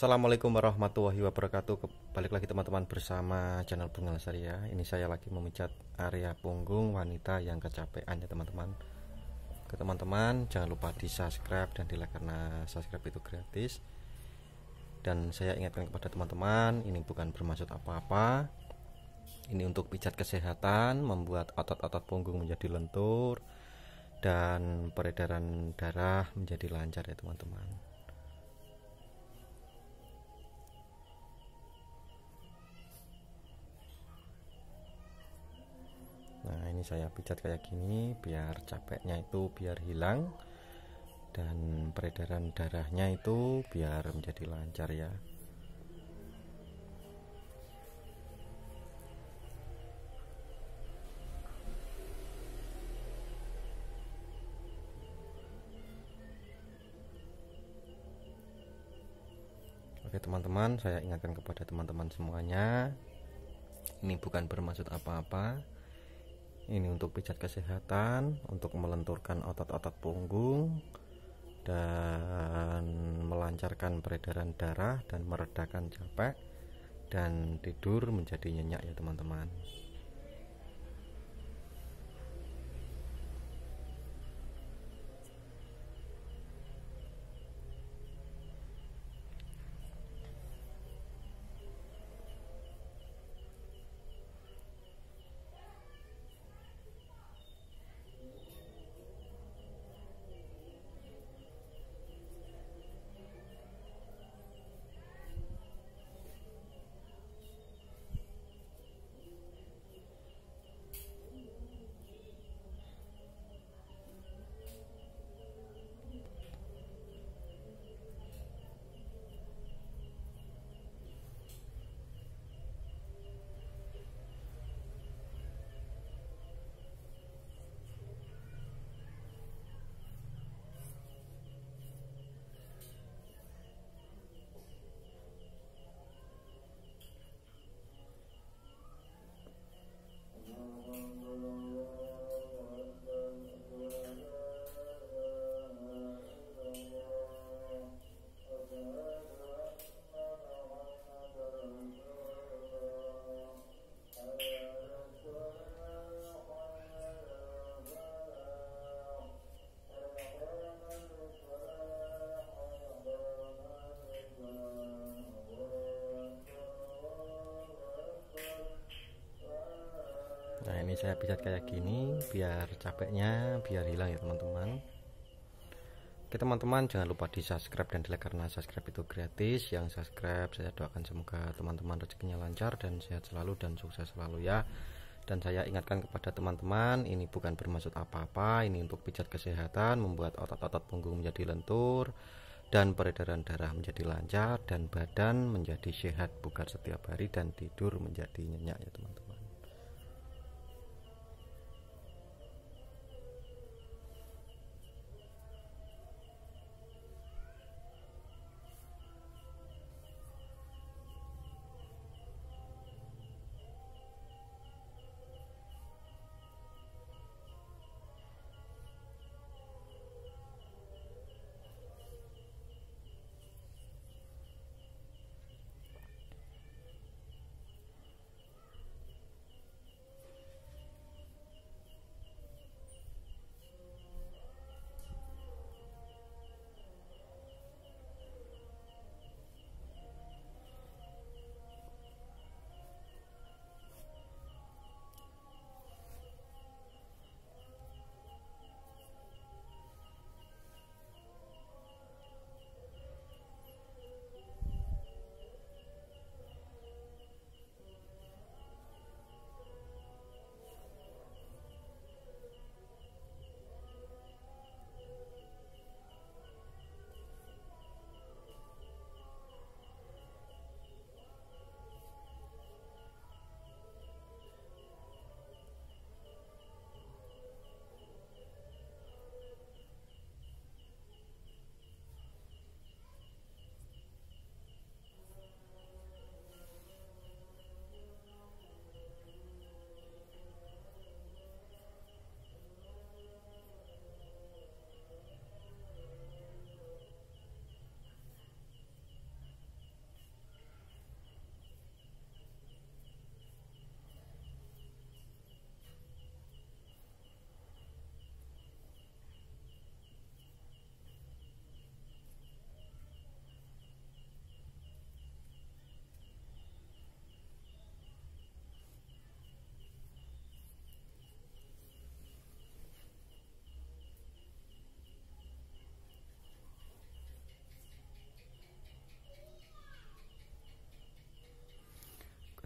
Assalamualaikum warahmatullahi wabarakatuh Balik lagi teman-teman bersama channel Bunga Lestari ya Ini saya lagi memecat area punggung wanita yang kecapean ya teman-teman Ke teman-teman jangan lupa di subscribe dan di like karena subscribe itu gratis Dan saya ingatkan kepada teman-teman ini bukan bermaksud apa-apa Ini untuk pijat kesehatan membuat otot-otot punggung menjadi lentur Dan peredaran darah menjadi lancar ya teman-teman nah ini saya pijat kayak gini biar capeknya itu biar hilang dan peredaran darahnya itu biar menjadi lancar ya Oke teman-teman, saya ingatkan kepada teman-teman semuanya, ini bukan bermaksud apa-apa, ini untuk pijat kesehatan untuk melenturkan otot-otot punggung dan melancarkan peredaran darah dan meredakan capek dan tidur menjadi nyenyak ya teman-teman nah ini saya pijat kayak gini biar capeknya biar hilang ya teman-teman oke teman-teman jangan lupa di subscribe dan di like karena subscribe itu gratis yang subscribe saya doakan semoga teman-teman rezekinya lancar dan sehat selalu dan sukses selalu ya dan saya ingatkan kepada teman-teman ini bukan bermaksud apa-apa ini untuk pijat kesehatan membuat otot-otot punggung menjadi lentur dan peredaran darah menjadi lancar dan badan menjadi sehat bukan setiap hari dan tidur menjadi nyenyak ya teman-teman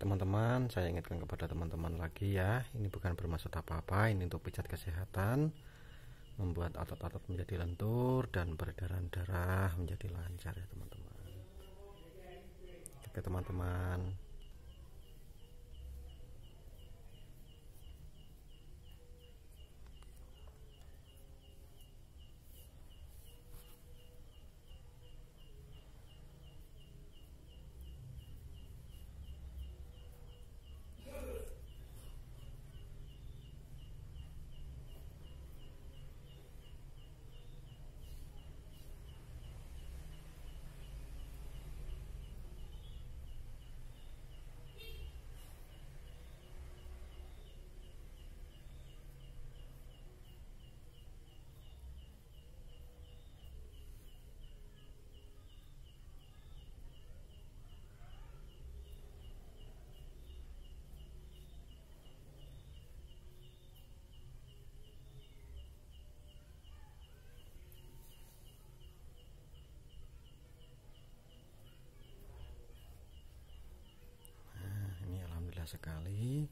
teman-teman saya ingatkan kepada teman-teman lagi ya ini bukan bermaksud apa-apa ini untuk pijat kesehatan membuat otot-otot menjadi lentur dan peredaran darah menjadi lancar ya teman-teman oke teman-teman sekali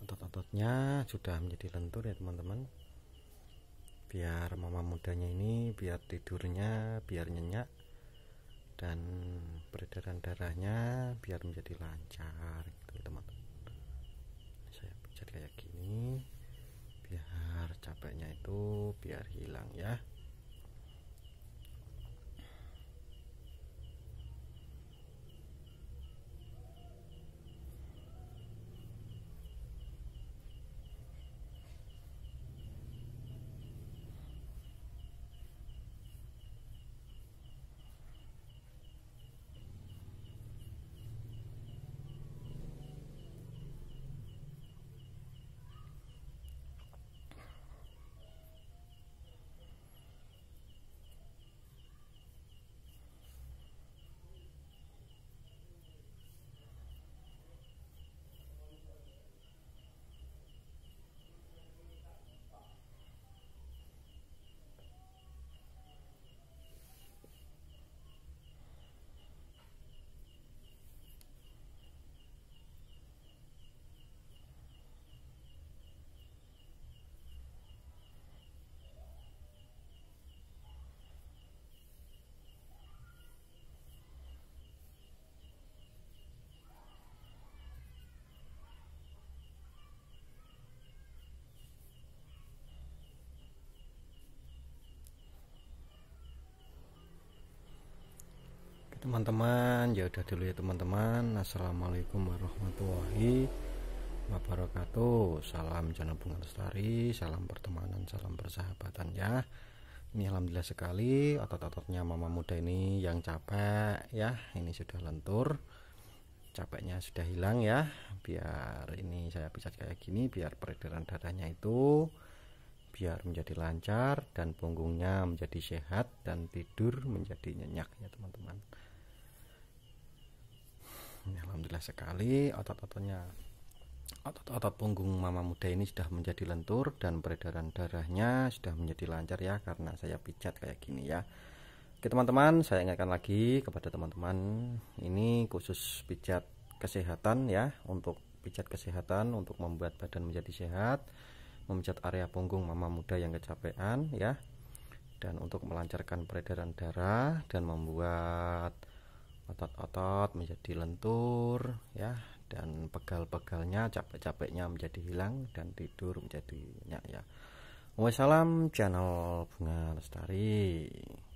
otot-ototnya sudah menjadi lentur ya teman-teman biar mama mudanya ini biar tidurnya biar nyenyak dan peredaran darahnya biar menjadi lancar gitu teman-teman saya pencet kayak gini biar capeknya itu biar hilang ya teman-teman ya udah dulu ya teman-teman assalamualaikum warahmatullahi wabarakatuh salam jana bunga lestari salam pertemanan salam persahabatan ya ini alhamdulillah sekali otot-ototnya mama muda ini yang capek ya ini sudah lentur capeknya sudah hilang ya biar ini saya bisa kayak gini biar peredaran darahnya itu biar menjadi lancar dan punggungnya menjadi sehat dan tidur menjadi nyenyak ya teman-teman Hmm, alhamdulillah sekali otot-ototnya otot-otot punggung mama muda ini sudah menjadi lentur dan peredaran darahnya sudah menjadi lancar ya karena saya pijat kayak gini ya Oke teman-teman saya ingatkan lagi kepada teman-teman ini khusus pijat kesehatan ya untuk pijat kesehatan untuk membuat badan menjadi sehat memijat area punggung mama muda yang kecapean ya dan untuk melancarkan peredaran darah dan membuat otot-otot menjadi lentur ya dan pegal-pegalnya capek-capeknya menjadi hilang dan tidur menjadi nyak ya wassalam channel bunga lestari